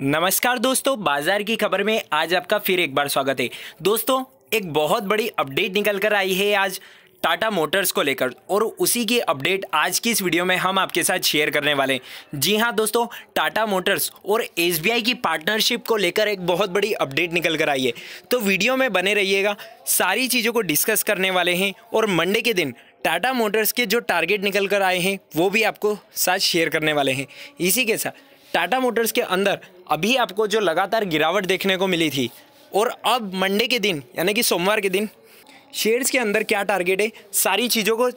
नमस्कार दोस्तों बाजार की खबर में आज आपका फिर एक बार स्वागत है दोस्तों एक बहुत बड़ी अपडेट निकल कर आई है आज टाटा मोटर्स को लेकर और उसी की अपडेट आज की इस वीडियो में हम आपके साथ शेयर करने वाले हैं जी हाँ दोस्तों टाटा मोटर्स और एस की पार्टनरशिप को लेकर एक बहुत बड़ी अपडेट निकल कर आई है तो वीडियो में बने रहिएगा सारी चीज़ों को डिस्कस करने वाले हैं और मंडे के दिन टाटा मोटर्स के जो टारगेट निकल कर आए हैं वो भी आपको साथ शेयर करने वाले हैं इसी के साथ टाटा मोटर्स के अंदर अभी आपको जो लगातार गिरावट देखने को मिली थी और अब मंडे के दिन यानी कि सोमवार के दिन शेयर्स के अंदर क्या टारगेट है सारी चीज़ों को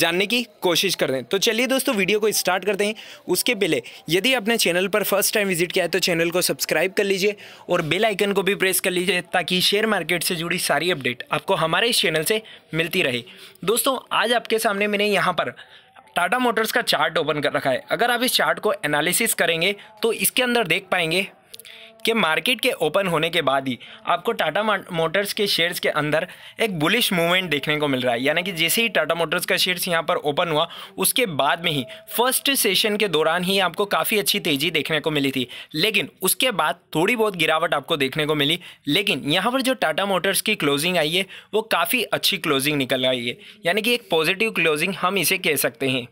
जानने की कोशिश कर दें तो चलिए दोस्तों वीडियो को स्टार्ट करते हैं उसके पहले यदि आपने चैनल पर फर्स्ट टाइम विजिट किया है तो चैनल को सब्सक्राइब कर लीजिए और बेल आइकन को भी प्रेस कर लीजिए ताकि शेयर मार्केट से जुड़ी सारी अपडेट आपको हमारे इस चैनल से मिलती रहे दोस्तों आज आपके सामने मैंने यहाँ पर टाटा मोटर्स का चार्ट ओपन कर रखा है अगर आप इस चार्ट को एनालिसिस करेंगे तो इसके अंदर देख पाएंगे कि मार्केट के ओपन होने के बाद ही आपको टाटा मोटर्स के शेयर्स के अंदर एक बुलिश मूवमेंट देखने को मिल रहा है यानी कि जैसे ही टाटा मोटर्स का शेयर्स यहाँ पर ओपन हुआ उसके बाद में ही फर्स्ट सेशन के दौरान ही आपको काफ़ी अच्छी तेज़ी देखने को मिली थी लेकिन उसके बाद थोड़ी बहुत गिरावट आपको देखने को मिली लेकिन यहाँ पर जो टाटा मोटर्स की क्लोजिंग आई है वो काफ़ी अच्छी क्लोजिंग निकल आई है यानी कि एक पॉजिटिव क्लोजिंग हम इसे कह सकते हैं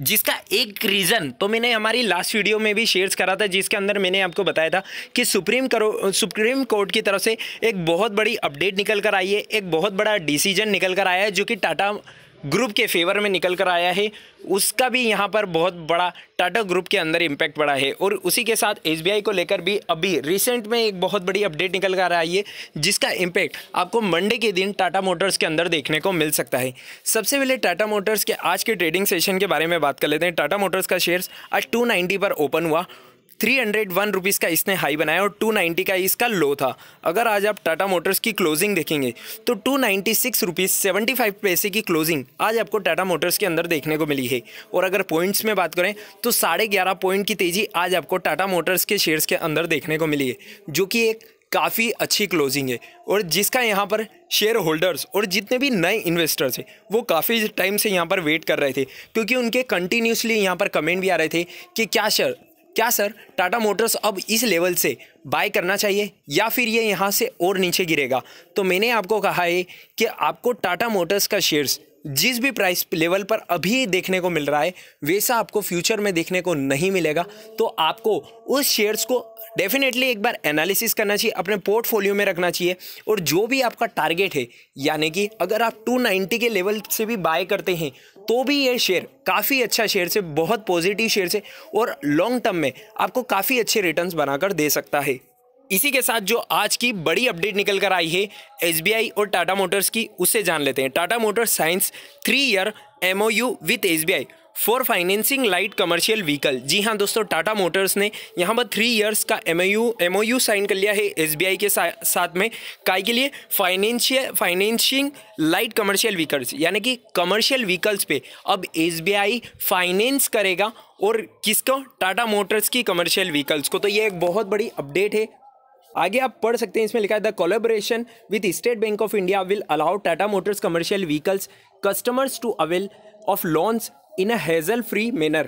जिसका एक रीज़न तो मैंने हमारी लास्ट वीडियो में भी शेयर्स करा था जिसके अंदर मैंने आपको बताया था कि सुप्रीम करो सुप्रीम कोर्ट की तरफ से एक बहुत बड़ी अपडेट निकल कर आई है एक बहुत बड़ा डिसीजन निकल कर आया है जो कि टाटा ग्रुप के फेवर में निकल कर आया है उसका भी यहाँ पर बहुत बड़ा टाटा ग्रुप के अंदर इम्पैक्ट पड़ा है और उसी के साथ एस को लेकर भी अभी रिसेंट में एक बहुत बड़ी अपडेट निकल कर आई है जिसका इम्पैक्ट आपको मंडे के दिन टाटा मोटर्स के अंदर देखने को मिल सकता है सबसे पहले टाटा मोटर्स के आज के ट्रेडिंग सेशन के बारे में बात कर लेते हैं टाटा मोटर्स का शेयर्स आज टू पर ओपन हुआ थ्री हंड्रेड वन रुपीज़ का इसने हाई बनाया और टू नाइन्टी का इसका लो था अगर आज आप टाटा मोटर्स की क्लोजिंग देखेंगे तो two ninety six rupees seventy five पैसे की क्लोजिंग आज आपको टाटा मोटर्स के अंदर देखने को मिली है और अगर पॉइंट्स में बात करें तो साढ़े ग्यारह पॉइंट की तेज़ी आज आपको टाटा मोटर्स के शेयर्स के अंदर देखने को मिली है जो कि एक काफ़ी अच्छी क्लोजिंग है और जिसका यहाँ पर शेयर होल्डर्स और जितने भी नए इन्वेस्टर्स हैं वो काफ़ी टाइम से यहाँ पर वेट कर रहे थे क्योंकि उनके कंटिन्यूसली यहाँ पर कमेंट भी आ रहे थे कि क्या शेयर क्या सर टाटा मोटर्स अब इस लेवल से बाय करना चाहिए या फिर ये यहाँ से और नीचे गिरेगा तो मैंने आपको कहा है कि आपको टाटा मोटर्स का शेयर्स जिस भी प्राइस लेवल पर अभी देखने को मिल रहा है वैसा आपको फ्यूचर में देखने को नहीं मिलेगा तो आपको उस शेयर्स को डेफिनेटली एक बार एनालिसिस करना चाहिए अपने पोर्टफोलियो में रखना चाहिए और जो भी आपका टारगेट है यानी कि अगर आप 290 के लेवल से भी बाय करते हैं तो भी ये शेयर काफ़ी अच्छा शेयर से बहुत पॉजिटिव शेयर से और लॉन्ग टर्म में आपको काफ़ी अच्छे रिटर्न बनाकर दे सकता है इसी के साथ जो आज की बड़ी अपडेट निकल कर आई है एस और टाटा मोटर्स की उससे जान लेते हैं Tata Motors signs three year M O U with SBI for financing light commercial vehicle जी हाँ दोस्तों टाटा मोटर्स ने यहाँ पर थ्री इयर्स का एम यू साइन कर लिया है एसबीआई के सा, साथ में काय के लिए financial financing light commercial vehicles यानी कि कमर्शियल व्हीकल्स पे अब एसबीआई फाइनेंस करेगा और किसको टाटा मोटर्स की कमर्शियल व्हीकल्स को तो ये एक बहुत बड़ी अपडेट है आगे आप पढ़ सकते हैं इसमें लिखा है the collaboration with State Bank of India will allow Tata Motors commercial vehicles customers to avail of loans in a hassle-free manner.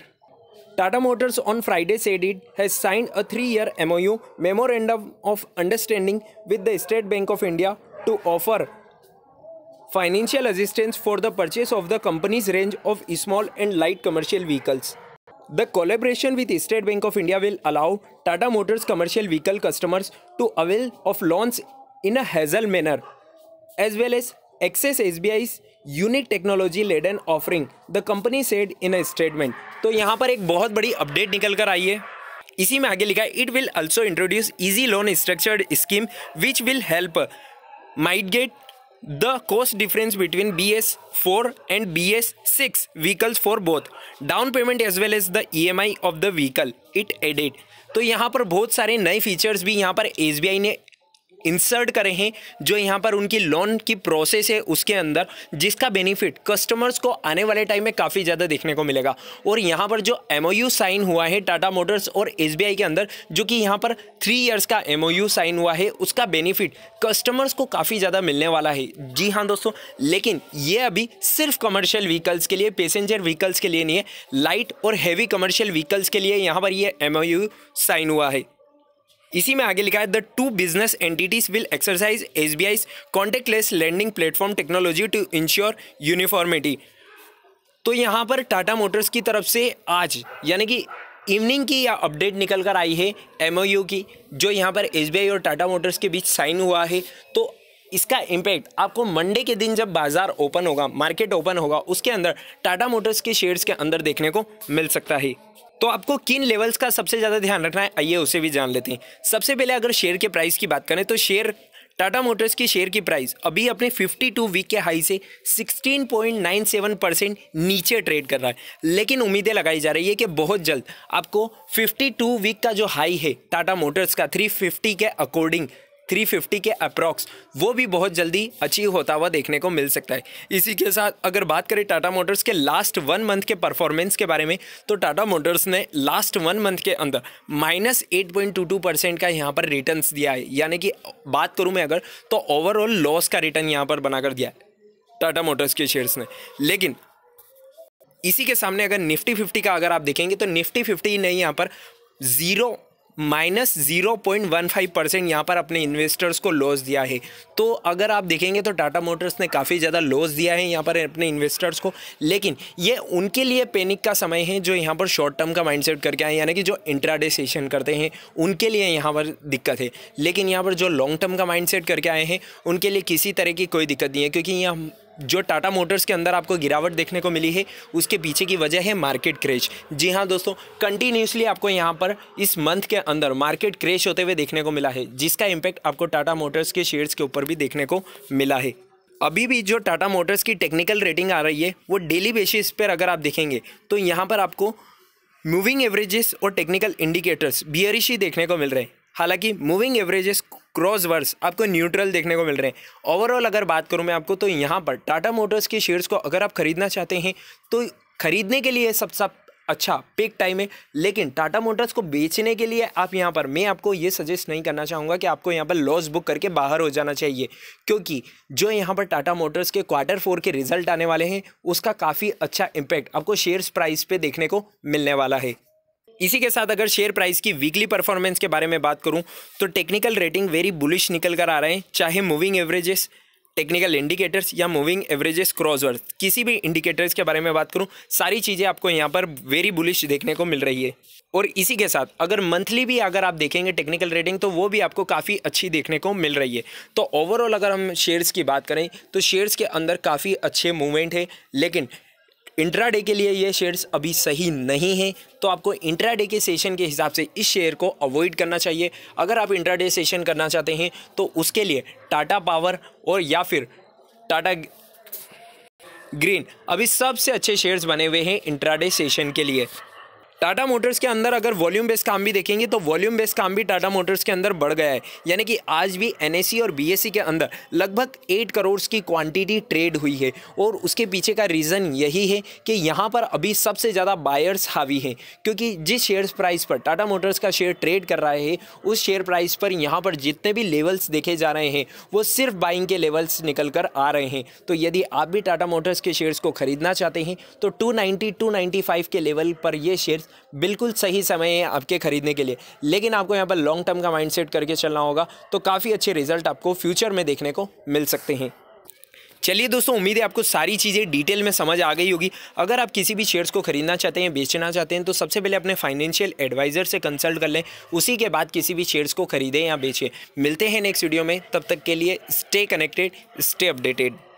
Tata Motors on Friday said it has signed a three-year MOU Memorandum of Understanding with the State Bank of India to offer financial assistance for the purchase of the company's range of small and light commercial vehicles. The collaboration with State Bank of India will allow Tata Motors commercial vehicle customers to avail of loans in a hassle manner, as well as access SBI's unique technology led an offering the company said in a statement तो यहाँ पर एक बहुत बड़ी update निकल कर आई है इसी में आगे लिखा है it will also introduce easy loan structured scheme which will help might get the difference B S four and B S six vehicles for both down payment as well as the E M I of the vehicle it added तो यहाँ पर बहुत सारे नए features भी यहाँ पर S B I ने इंसर्ट करे हैं जो यहाँ पर उनकी लोन की प्रोसेस है उसके अंदर जिसका बेनिफिट कस्टमर्स को आने वाले टाइम में काफ़ी ज़्यादा देखने को मिलेगा और यहाँ पर जो एम साइन हुआ है टाटा मोटर्स और एस के अंदर जो कि यहाँ पर थ्री ईयर्स का एम साइन हुआ है उसका बेनिफिट कस्टमर्स को काफ़ी ज़्यादा मिलने वाला है जी हाँ दोस्तों लेकिन ये अभी सिर्फ कमर्शियल व्हीकल्स के लिए पैसेंजर व्हीकल्स के लिए नहीं है लाइट और हैवी कमर्शियल व्हीकल्स के लिए यहाँ पर ये एम साइन हुआ है इसी में आगे लिखा है the two business entities will exercise S B I's contactless lending platform technology to ensure uniformity तो यहाँ पर टाटा मोटर्स की तरफ से आज यानी कि इवनिंग की या अपडेट निकल कर आई है एम की जो यहाँ पर एस और टाटा मोटर्स के बीच साइन हुआ है तो इसका इम्पैक्ट आपको मंडे के दिन जब बाज़ार ओपन होगा मार्केट ओपन होगा उसके अंदर टाटा मोटर्स के शेयर्स के अंदर देखने को मिल सकता है तो आपको किन लेवल्स का सबसे ज़्यादा ध्यान रखना है आइए उसे भी जान लेते हैं सबसे पहले अगर शेयर के प्राइस की बात करें तो शेयर टाटा मोटर्स की शेयर की प्राइस अभी अपने 52 वीक के हाई से 16.97 परसेंट नीचे ट्रेड कर रहा है लेकिन उम्मीदें लगाई जा रही है कि बहुत जल्द आपको 52 वीक का जो हाई है टाटा मोटर्स का 350 के अकॉर्डिंग 350 के अप्रॉक्स वो भी बहुत जल्दी अचीव होता हुआ देखने को मिल सकता है इसी के साथ अगर बात करें टाटा मोटर्स के लास्ट वन मंथ के परफॉर्मेंस के बारे में तो टाटा मोटर्स ने लास्ट वन मंथ के अंदर minus eight point two two percent का यहाँ पर रिटर्न दिया है यानी कि बात करूँ मैं अगर तो ओवरऑल लॉस का रिटर्न यहाँ पर बनाकर दिया है टाटा मोटर्स के शेयर्स ने लेकिन इसी के सामने अगर निफ्टी फिफ्टी का अगर आप देखेंगे तो निफ्टी फिफ्टी ने यहाँ पर zero minus zero point one five percent यहाँ पर अपने इन्वेस्टर्स को लॉस दिया है तो अगर आप देखेंगे तो टाटा मोटर्स ने काफ़ी ज़्यादा लॉस दिया है यहाँ पर अपने इन्वेस्टर्स को लेकिन ये उनके लिए पैनिक का समय है जो यहाँ पर शॉर्ट टर्म का माइंडसेट करके आए यानी कि जो इंट्राडे सेशन करते हैं उनके लिए यहाँ पर दिक्कत है लेकिन यहाँ पर जो लॉन्ग टर्म का माइंड करके आए हैं उनके लिए किसी तरह की कोई दिक्कत नहीं है क्योंकि यहाँ जो टाटा मोटर्स के अंदर आपको गिरावट देखने को मिली है उसके पीछे की वजह है मार्केट क्रेश जी हाँ दोस्तों कंटिन्यूसली आपको यहाँ पर इस मंथ के अंदर मार्केट क्रेश होते हुए देखने को मिला है जिसका इम्पैक्ट आपको टाटा मोटर्स के शेयर्स के ऊपर भी देखने को मिला है अभी भी जो टाटा मोटर्स की टेक्निकल रेटिंग आ रही है वो डेली बेसिस पर अगर आप देखेंगे तो यहाँ पर आपको मूविंग एवरेजेस और टेक्निकल इंडिकेटर्स बियरिश ही देखने को मिल रहे हैं हालांकि मूविंग एवरेजेस क्रॉसवर्स आपको न्यूट्रल देखने को मिल रहे हैं ओवरऑल अगर बात करूँ मैं आपको तो यहाँ पर टाटा मोटर्स के शेयर्स को अगर आप ख़रीदना चाहते हैं तो खरीदने के लिए सब सब अच्छा पिक टाइम है लेकिन टाटा मोटर्स को बेचने के लिए आप यहाँ पर मैं आपको ये सजेस्ट नहीं करना चाहूँगा कि आपको यहाँ पर लॉस बुक करके बाहर हो जाना चाहिए क्योंकि जो यहाँ पर टाटा मोटर्स के क्वार्टर फोर के रिजल्ट आने वाले हैं उसका काफ़ी अच्छा इम्पैक्ट आपको शेयर्स प्राइस पे देखने को मिलने वाला है इसी के साथ अगर शेयर प्राइस की वीकली परफॉर्मेंस के बारे में बात करूं तो टेक्निकल रेटिंग वेरी बुलिश निकल कर आ रहे हैं चाहे मूविंग एवरेजेस टेक्निकल इंडिकेटर्स या मूविंग एवरेजेस क्रॉसवर्थ किसी भी इंडिकेटर्स के बारे में बात करूं सारी चीज़ें आपको यहाँ पर वेरी बुलिश देखने को मिल रही है और इसी के साथ अगर मंथली भी अगर आप देखेंगे टेक्निकल रेटिंग तो वो भी आपको काफ़ी अच्छी देखने को मिल रही है तो ओवरऑल अगर हम शेयर्स की बात करें तो शेयर्स के अंदर काफ़ी अच्छे मूवमेंट है लेकिन इंट्राडे के लिए ये शेयर्स अभी सही नहीं हैं तो आपको इंट्राडे के सेशन के हिसाब से इस शेयर को अवॉइड करना चाहिए अगर आप इंट्राडे सेशन करना चाहते हैं तो उसके लिए टाटा पावर और या फिर टाटा ग्रीन अभी सबसे अच्छे शेयर्स बने हुए हैं इंट्राडे सेशन के लिए टाटा मोटर्स के अंदर अगर वॉल्यूम बेस काम भी देखेंगे तो वॉल्यूम बेस काम भी टाटा मोटर्स के अंदर बढ़ गया है यानी कि आज भी एन और बी के अंदर लगभग एट करोड़ की क्वान्टिटी ट्रेड हुई है और उसके पीछे का रीज़न यही है कि यहाँ पर अभी सबसे ज़्यादा बायर्स हावी हैं क्योंकि जिस शेयर प्राइस पर टाटा मोटर्स का शेयर ट्रेड कर रहा है उस शेयर प्राइस पर यहाँ पर जितने भी लेवल्स देखे जा रहे हैं वो सिर्फ बाइंग के लेवल्स निकल कर आ रहे हैं तो यदि आप भी टाटा मोटर्स के शेयर्स को खरीदना चाहते हैं तो 290 295 के लेवल पर ये शेयर्स बिल्कुल सही समय है आपके ख़रीदने के लिए लेकिन आपको यहाँ पर लॉन्ग टर्म का माइंडसेट करके चलना होगा तो काफ़ी अच्छे रिजल्ट आपको फ्यूचर में देखने को मिल सकते हैं चलिए दोस्तों उम्मीद है आपको सारी चीज़ें डिटेल में समझ आ गई होगी अगर आप किसी भी शेयर्स को खरीदना चाहते हैं बेचना चाहते हैं तो सबसे पहले अपने फाइनेंशियल एडवाइज़र से कंसल्ट कर लें उसी के बाद किसी भी शेयर्स को खरीदें या बेचें मिलते हैं नेक्स्ट वीडियो में तब तक के लिए स्टे कनेक्टेड स्टे अपडेटेड